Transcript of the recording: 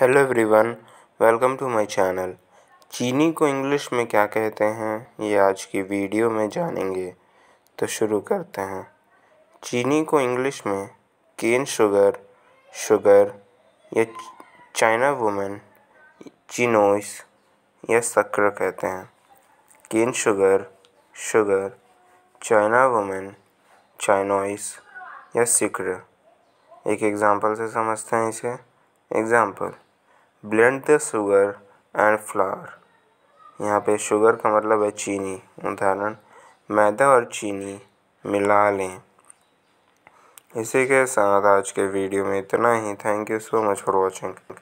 hello everyone welcome to my channel चीनी को English में क्या कहते हैं ये आज की वीडियो में जानेंगे तो शुरू करते हैं चीनी को इंग्लिश में केन शुगर शुगर या चाइना वुमेन चिनोइस या सक्र कहते हैं cane sugar sugar china women चाइनोइस या सिक्र एक एग्ज़ाम्पल से समझते हैं इसे example blend the sugar and flour यहाँ पे शुगर का मतलब है चीनी उदाहरण मैदा और चीनी मिला लें इसी के साथ आज के वीडियो में इतना ही thank you so much for watching